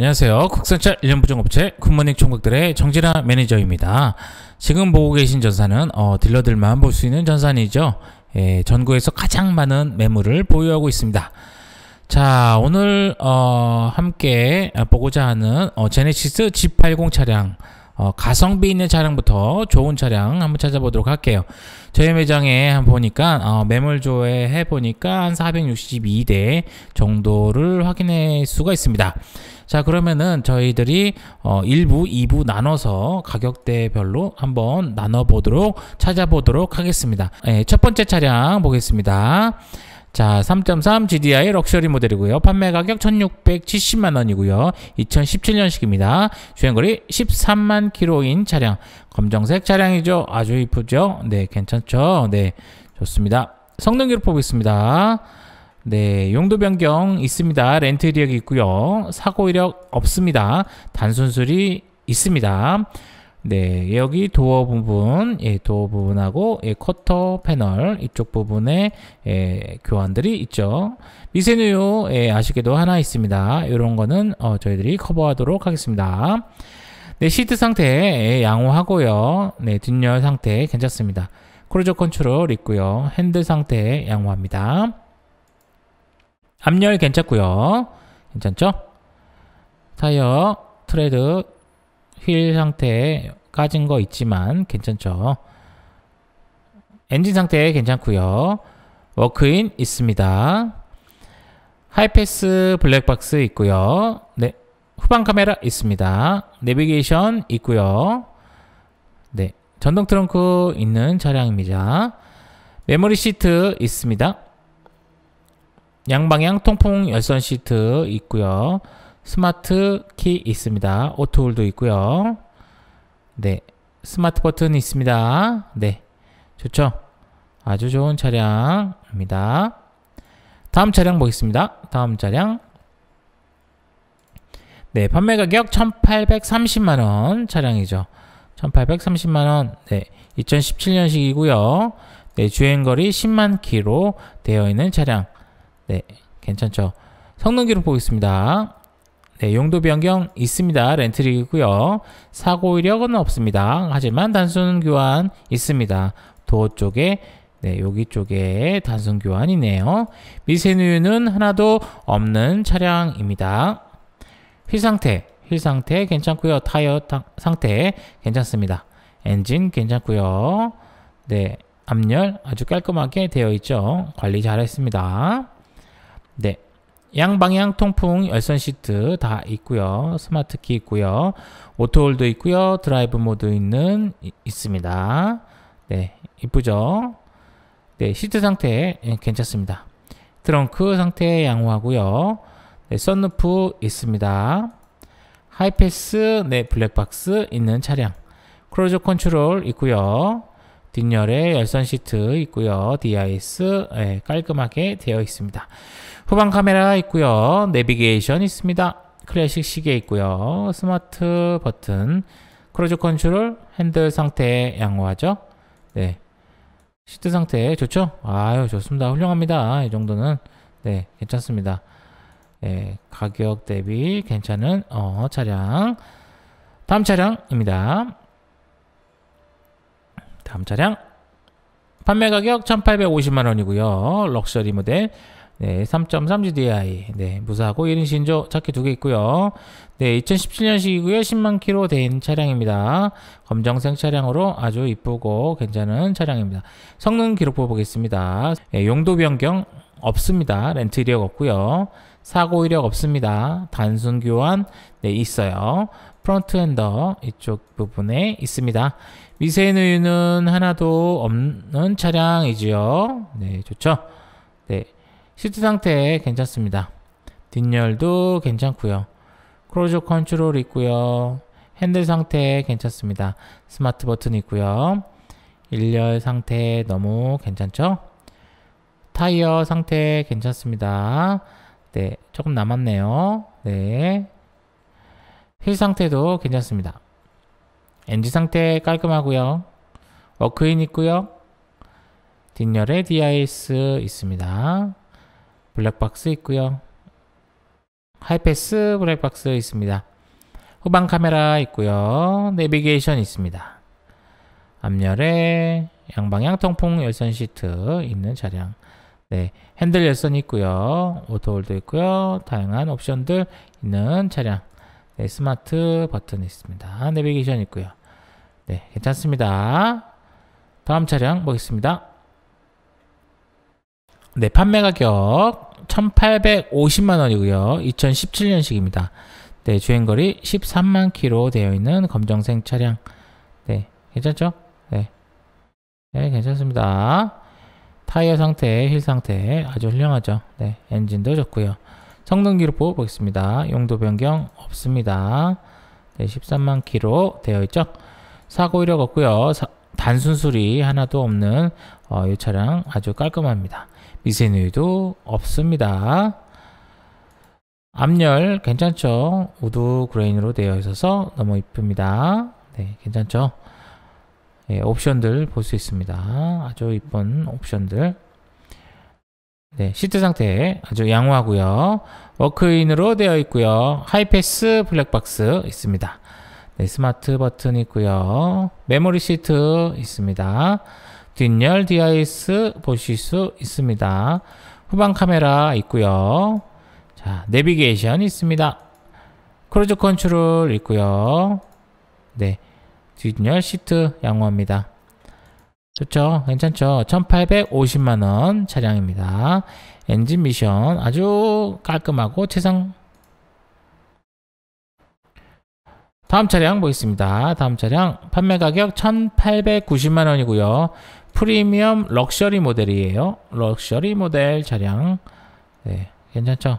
안녕하세요. 국산철 1년 보증업체 굿모닝 총각들의 정진아 매니저입니다. 지금 보고 계신 전산은 어, 딜러들만 볼 수 있는 전산이죠. 예, 전국에서 가장 많은 매물을 보유하고 있습니다. 자 오늘 어, 함께 보고자 하는 어, 제네시스 G80 차량 어, 가성비 있는 차량부터 좋은 차량 한번 찾아보도록 할게요. 저희 매장에 한번 보니까 어, 매물 조회해 보니까 한 462대 정도를 확인할 수가 있습니다. 자 그러면은 저희들이 어, 1부, 2부 나눠서 가격대별로 한번 나눠보도록 찾아보도록 하겠습니다. 예, 첫 번째 차량 보겠습니다. 자, 3.3 GDI 럭셔리 모델이고요. 판매 가격 1,670만 원이고요. 2017년식입니다. 주행거리 13만 키로인 차량. 검정색 차량이죠. 아주 이쁘죠? 네, 괜찮죠? 네, 좋습니다. 성능 기록 보겠습니다. 네, 용도 변경 있습니다. 렌트 이력이 있고요. 사고 이력 없습니다. 단순 수리 있습니다. 네, 여기 도어 부분, 예, 도어 부분하고 예, 커터 패널 이쪽 부분에 예, 교환들이 있죠. 미세누요 예, 아쉽게도 하나 있습니다. 이런 거는 어, 저희들이 커버하도록 하겠습니다. 네, 시트 상태 예, 양호하고요. 네, 뒷열 상태 괜찮습니다. 크루저 컨트롤 있고요. 핸들 상태 양호합니다. 앞열 괜찮고요. 괜찮죠? 타이어 트레드 휠 상태에 까진 거 있지만 괜찮죠. 엔진 상태 괜찮고요. 워크인 있습니다. 하이패스 블랙박스 있고요. 네, 후방 카메라 있습니다. 내비게이션 있고요. 네, 전동 트렁크 있는 차량입니다. 메모리 시트 있습니다. 양방향 통풍 열선 시트 있고요. 스마트 키 있습니다. 오토 홀도 있고요. 네. 스마트 버튼 있습니다. 네. 좋죠? 아주 좋은 차량입니다. 다음 차량 보겠습니다. 다음 차량. 네, 판매 가격 1,830만 원 차량이죠. 1,830만 원. 네. 2017년식이고요. 네, 주행 거리 10만 키로 되어 있는 차량. 네, 괜찮죠? 성능 기록 보겠습니다. 네, 용도 변경 있습니다. 렌트리고요. 사고 이력은 없습니다. 하지만 단순 교환 있습니다. 도어 쪽에 네, 여기 쪽에 단순 교환이네요. 미세누유는 하나도 없는 차량입니다. 휠 상태, 휠 상태 괜찮고요. 타이어 타, 상태 괜찮습니다. 엔진 괜찮고요. 네, 압열 아주 깔끔하게 되어 있죠. 관리 잘했습니다. 네, 양방향 통풍 열선 시트 다 있고요. 스마트키 있고요. 오토홀도 있고요. 드라이브 모드 있는 있습니다. 네, 이쁘죠? 네, 시트 상태 예, 괜찮습니다. 트렁크 상태 양호하고요. 네, 썬루프 있습니다. 하이패스 네 블랙박스 있는 차량. 크루즈 컨트롤 있고요. 뒷열에 열선 시트 있고요. DIS 예, 깔끔하게 되어 있습니다. 후방 카메라 있고요. 내비게이션 있습니다. 클래식 시계 있고요. 스마트 버튼, 크루즈 컨트롤, 핸들 상태 양호하죠? 네. 시트 상태 좋죠? 아유, 좋습니다. 훌륭합니다. 이 정도는 네, 괜찮습니다. 네, 가격 대비 괜찮은 어, 차량 다음 차량입니다. 다음 차량 판매 가격 1850만 원이고요. 럭셔리 모델 네, 3.3 GDI 네, 무사하고 1인 신조 차키 두 개 있고요. 네, 2017년식이고요. 10만 키로된 차량입니다. 검정색 차량으로 아주 이쁘고 괜찮은 차량입니다. 성능 기록부 보겠습니다. 네, 용도 변경 없습니다. 렌트 이력 없고요. 사고 이력 없습니다. 단순 교환 네, 있어요. 프론트 핸더 이쪽 부분에 있습니다. 미세누유는 하나도 없는 차량이지요. 네, 좋죠. 네, 시트 상태 괜찮습니다. 뒷열도 괜찮고요. 크루즈 컨트롤 있고요. 핸들 상태 괜찮습니다. 스마트 버튼 있고요. 1열 상태 너무 괜찮죠? 타이어 상태 괜찮습니다. 네, 조금 남았네요. 네. 휠 상태도 괜찮습니다. 엔진 상태 깔끔하고요. 워크인 있고요. 뒷열에 DIS 있습니다. 블랙박스 있고요. 하이패스 블랙박스 있습니다. 후방 카메라 있고요. 내비게이션 있습니다. 앞열에 양방향 통풍 열선 시트 있는 차량. 네, 핸들 열선 이 있고요. 오토홀도 있고요. 다양한 옵션들 있는 차량. 네, 스마트 버튼 있습니다. 내비게이션 있고요. 네, 괜찮습니다. 다음 차량 보겠습니다. 네, 판매 가격 1,850만 원이고요. 2017년식입니다. 네, 주행거리 13만 키로 되어 있는 검정색 차량. 네, 괜찮죠? 네. 네, 괜찮습니다. 타이어 상태, 휠 상태 아주 훌륭하죠. 네, 엔진도 좋고요. 성능 기록부 보겠습니다. 용도 변경 없습니다. 네, 13만 키로 되어 있죠. 사고 이력 없고요. 사, 단순 수리 하나도 없는 어, 이 차량 아주 깔끔합니다. 미세누이도 없습니다. 앞열 괜찮죠? 우드 그레인으로 되어 있어서 너무 이쁩니다. 네, 괜찮죠? 예, 옵션들 볼 수 있습니다. 아주 이쁜 옵션들. 네, 시트 상태 아주 양호하고요. 워크인으로 되어 있고요. 하이패스 블랙박스 있습니다. 네, 스마트 버튼 있고요. 메모리 시트 있습니다. 뒷열 디아이스 보실 수 있습니다. 후방 카메라 있고요. 자, 내비게이션 있습니다. 크루즈 컨트롤 있고요. 네. 뒷열 시트 양호합니다. 좋죠? 괜찮죠? 1850만원 차량입니다. 엔진 미션 아주 깔끔하고 최상 다음 차량 보겠습니다. 다음 차량 판매 가격 1,890만 원이고요. 프리미엄 럭셔리 모델이에요. 럭셔리 모델 차량. 네, 괜찮죠?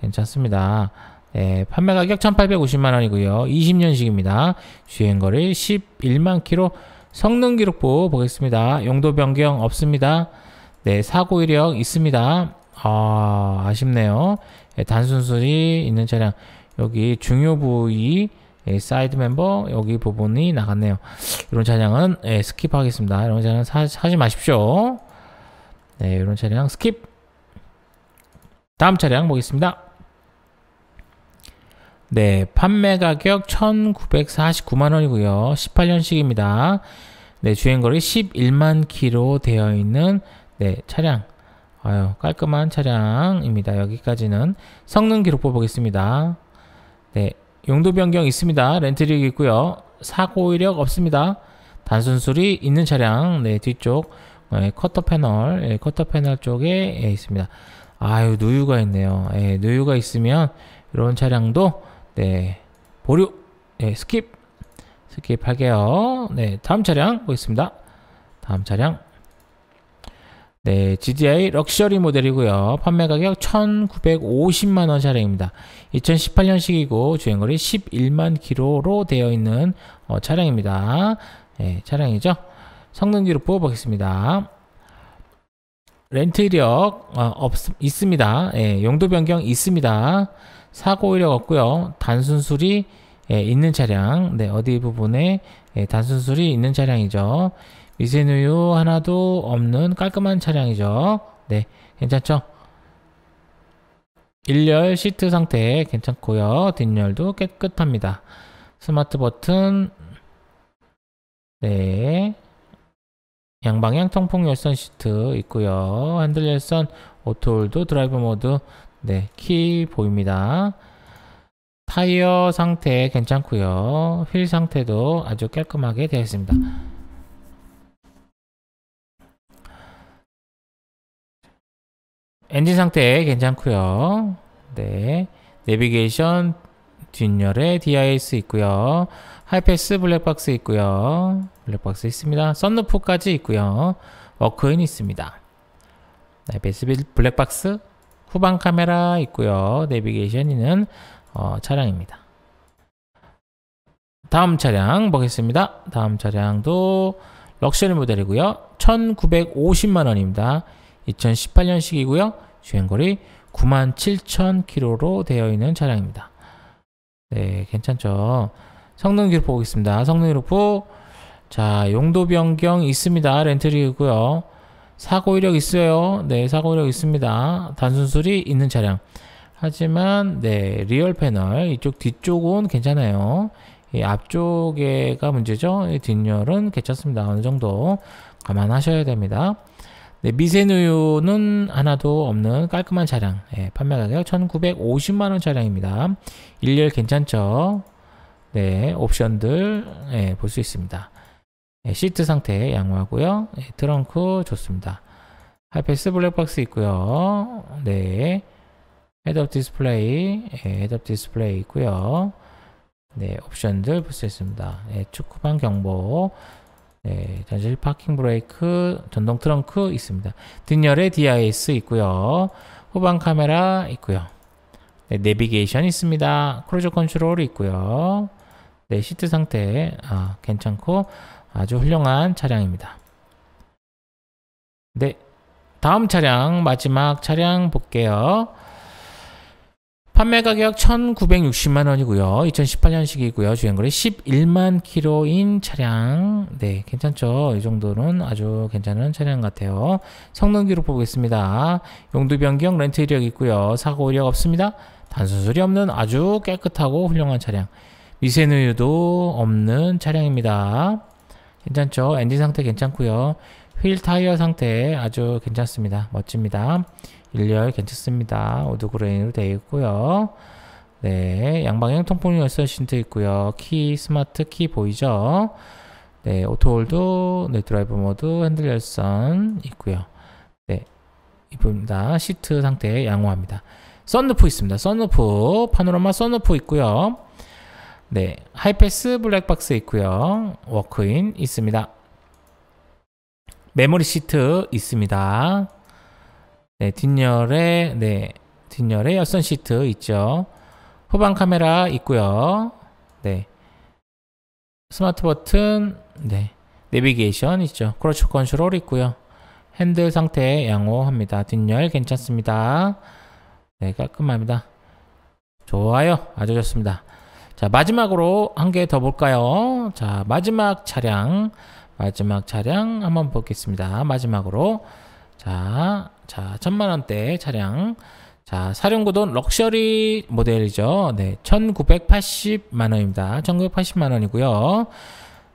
괜찮습니다. 네, 판매 가격 1,850만 원이고요. 20년식입니다. 주행거리 11만 킬로. 성능 기록부 보겠습니다. 용도 변경 없습니다. 네, 사고 이력 있습니다. 아, 아쉽네요. 네, 단순 수리 있는 차량. 여기 중요 부위 예, 사이드 멤버 여기 부분이 나갔네요. 이런 차량은 예, 스킵하겠습니다. 이런 차량 사, 하지 마십시오. 네, 이런 차량 스킵. 다음 차량 보겠습니다. 네, 판매 가격 1,949만 원이고요. 18년식입니다. 네, 주행 거리 11만 키로 되어 있는 네, 차량. 아유, 깔끔한 차량입니다. 여기까지는 성능 기록 보보겠습니다. 네, 용도 변경 있습니다. 렌트릭 있고요. 사고 이력 없습니다. 단순 수리 있는 차량 네 뒤쪽 네, 커터 패널 네, 예, 커터 패널 쪽에 예, 있습니다. 아유 누유가 있네요. 예, 누유가 있으면 이런 차량도 네 보류 예, 스킵 스킵할게요. 네 다음 차량 보겠습니다. 다음 차량 네, GDI 럭셔리 모델이고요. 판매 가격 1,950만원 차량입니다. 2018년식이고 주행거리 11만 킬로로 되어 있는 어, 차량입니다. 네, 차량이죠. 성능 기록 뽑아보겠습니다. 렌트 이력 어, 없, 있습니다. 예, 용도 변경 있습니다. 사고 이력 없고요. 단순 수리 예, 있는 차량. 네, 어디 부분에 예, 단순 수리 있는 차량이죠. 미세누유 하나도 없는 깔끔한 차량이죠. 네, 괜찮죠? 1열 시트 상태 괜찮고요. 뒷열도 깨끗합니다. 스마트 버튼 네 양방향 통풍 열선 시트 있고요. 핸들 열선 오토홀도 드라이브 모드 네키 보입니다. 타이어 상태 괜찮고요. 휠 상태도 아주 깔끔하게 되어 있습니다. 엔진 상태 괜찮고요. 네. 내비게이션 뒷열에 DIS 있고요. 하이패스 블랙박스 있고요. 블랙박스 있습니다. 썬루프까지 있고요. 워크인 있습니다. 하이스 네, 블랙박스 후방 카메라 있고요. 내비게이션 있는 어, 차량입니다. 다음 차량 보겠습니다. 다음 차량도 럭셔리 모델이고요. 1950만 원입니다. 2018년식이고요. 주행거리 97,000km로 되어 있는 차량입니다. 네, 괜찮죠. 성능 기록 보겠습니다. 성능 기록부 자, 용도 변경 있습니다. 렌트리이고요. 사고 이력 있어요. 네, 사고 이력 있습니다. 단순 수리 있는 차량. 하지만 네, 리얼 패널 이쪽 뒤쪽은 괜찮아요. 이 앞쪽에가 문제죠. 이 뒷열은 괜찮습니다. 어느 정도 감안하셔야 됩니다. 네, 미세누유는 하나도 없는 깔끔한 차량 네, 판매 가격 1950만원 차량입니다 일렬 괜찮죠 네 옵션들 네, 예, 볼 수 있습니다 네, 시트 상태 양호하고요 네, 트렁크 좋습니다 하이패스 블랙박스 있고요 네 헤드업 디스플레이 네, 헤드업 디스플레이 있고요 네 옵션들 볼 수 있습니다 네, 축구방 경보 네, 전실 파킹 브레이크, 전동 트렁크 있습니다. 뒷열에 DIS 있고요. 후방 카메라 있고요. 네, 내비게이션 있습니다. 크루즈 컨트롤 있고요. 네, 시트 상태 아, 괜찮고 아주 훌륭한 차량입니다. 네, 다음 차량 마지막 차량 볼게요. 판매 가격 1,960만 원이고요. 2018년식이고요. 주행거리 11만 키로인 차량. 네, 괜찮죠? 이 정도는 아주 괜찮은 차량 같아요. 성능 기록 보겠습니다. 용도 변경 렌트 이력 있고요. 사고 이력 없습니다. 단순 수리 없는 아주 깨끗하고 훌륭한 차량. 미세누유도 없는 차량입니다. 괜찮죠? 엔진 상태 괜찮고요. 휠 타이어 상태 아주 괜찮습니다. 멋집니다. 1열 괜찮습니다. 우드그레인으로 되어 있고요. 네, 양방향 통풍 열쇠 신트 있고요. 키 스마트 키 보이죠? 네, 오토홀드, 네 드라이브 모드, 핸들 열선 있고요. 네, 이쁩니다. 시트 상태 양호합니다. 썬루프 있습니다. 썬루프, 파노라마 썬루프 있고요. 네, 하이패스 블랙박스 있고요. 워크인 있습니다. 메모리 시트 있습니다. 네, 뒷열에 네, 뒷열에 열선 시트 있죠. 후방 카메라 있고요. 네. 스마트 버튼, 네. 내비게이션 있죠. 크로스 컨트롤 있고요. 핸들 상태 양호합니다. 뒷열 괜찮습니다. 네, 깔끔합니다. 좋아요. 아주 좋습니다. 자, 마지막으로 한 개 더 볼까요? 자, 마지막 차량. 마지막 차량 한번 보겠습니다. 마지막으로. 자, 자, 천만 원대 차량. 자, 사륜구도 럭셔리 모델이죠. 네, 1980만 원입니다. 1980만 원이고요.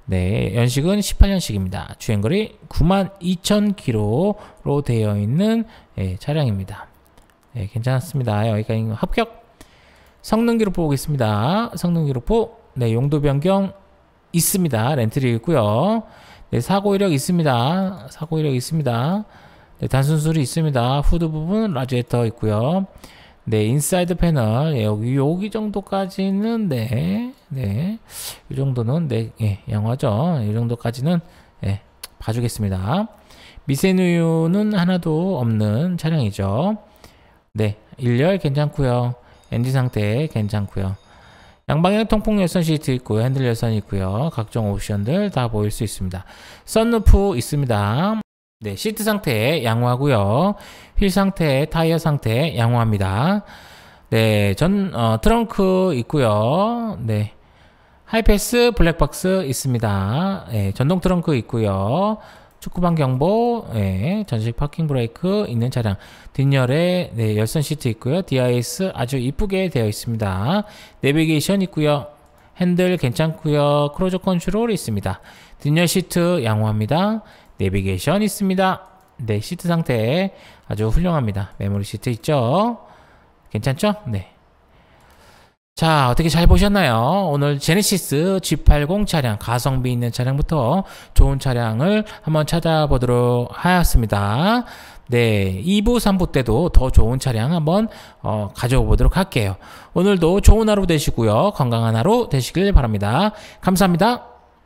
네, 연식은 18년식입니다. 주행거리 92,000km로 되어 있는 예, 차량입니다. 예, 괜찮습니다. 여기까지 합격. 성능 기록부 보겠습니다. 성능 기록부. 네, 용도 변경 있습니다. 렌트리 있고요. 네, 사고 이력 있습니다. 사고 이력 있습니다. 네, 단순 술이 있습니다. 후드 부분 라지에터 있고요. 네, 인사이드 패널 예, 여기 여기 정도까지는 네, 네, 이 정도는 네, 예, 영화죠. 이 정도까지는 예, 봐주겠습니다. 미세누유는 하나도 없는 차량이죠. 네, 일렬 괜찮고요. 엔진 상태 괜찮고요. 양방향 통풍 열선 시트 있고 핸들 열선 있고요. 각종 옵션들 다 보일 수 있습니다. 썬루프 있습니다. 네, 시트 상태 양호하고요. 휠 상태, 타이어 상태 양호합니다. 네, 전 어, 트렁크 있고요. 네. 하이패스 블랙박스 있습니다. 네, 전동 트렁크 있고요. 축구방 경보, 네, 전식 파킹 브레이크 있는 차량, 뒷열에 네, 열선 시트 있고요. DIS 아주 이쁘게 되어 있습니다. 내비게이션 있고요. 핸들 괜찮고요. 크루즈 컨트롤 있습니다. 뒷열 시트 양호합니다. 내비게이션 있습니다. 네, 시트 상태 아주 훌륭합니다. 메모리 시트 있죠? 괜찮죠? 네. 자, 어떻게 잘 보셨나요? 오늘 제네시스 G80 차량, 가성비 있는 차량부터 좋은 차량을 한번 찾아보도록 하였습니다. 네, 2부, 3부 때도 더 좋은 차량 한번 어, 가져보도록 할게요. 오늘도 좋은 하루 되시고요. 건강한 하루 되시길 바랍니다. 감사합니다.